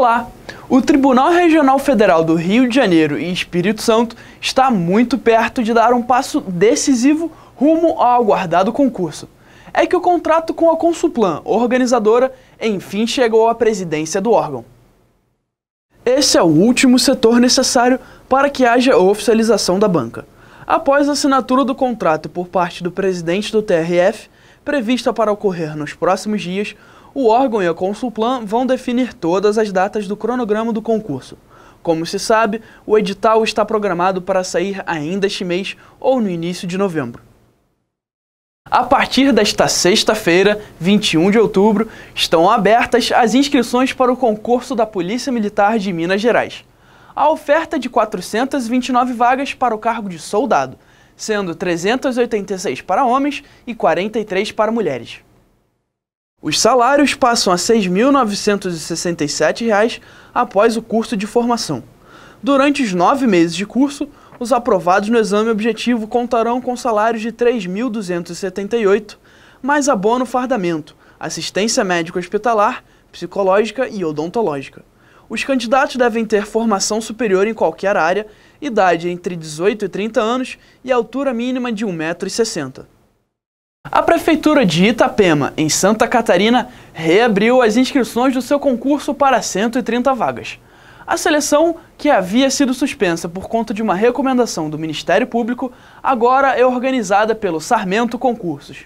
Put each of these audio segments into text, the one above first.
Olá! O Tribunal Regional Federal do Rio de Janeiro e Espírito Santo está muito perto de dar um passo decisivo rumo ao aguardado concurso. É que o contrato com a Consulplan, organizadora, enfim chegou à presidência do órgão. Esse é o último setor necessário para que haja oficialização da banca. Após a assinatura do contrato por parte do presidente do TRF, prevista para ocorrer nos próximos dias, o órgão e a Consulplan vão definir todas as datas do cronograma do concurso. Como se sabe, o edital está programado para sair ainda este mês ou no início de novembro. A partir desta sexta-feira, 21 de outubro, estão abertas as inscrições para o concurso da Polícia Militar de Minas Gerais. A oferta de 429 vagas para o cargo de soldado, sendo 386 para homens e 43 para mulheres. Os salários passam a R$ 6.967 após o curso de formação. Durante os nove meses de curso, os aprovados no exame objetivo contarão com salários de R$ 3.278, mais abono fardamento, assistência médico-hospitalar, psicológica e odontológica. Os candidatos devem ter formação superior em qualquer área, idade entre 18 e 30 anos e altura mínima de 1,60m. A Prefeitura de Itapema, em Santa Catarina, reabriu as inscrições do seu concurso para 130 vagas. A seleção, que havia sido suspensa por conta de uma recomendação do Ministério Público, agora é organizada pelo Sarmento Concursos.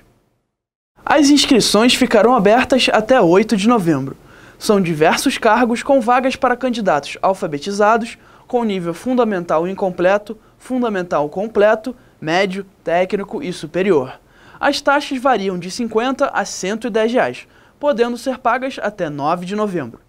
As inscrições ficarão abertas até 8 de novembro. São diversos cargos com vagas para candidatos alfabetizados, com nível fundamental incompleto, fundamental completo, médio, técnico e superior. As taxas variam de 50 a 110 reais, podendo ser pagas até 9 de novembro.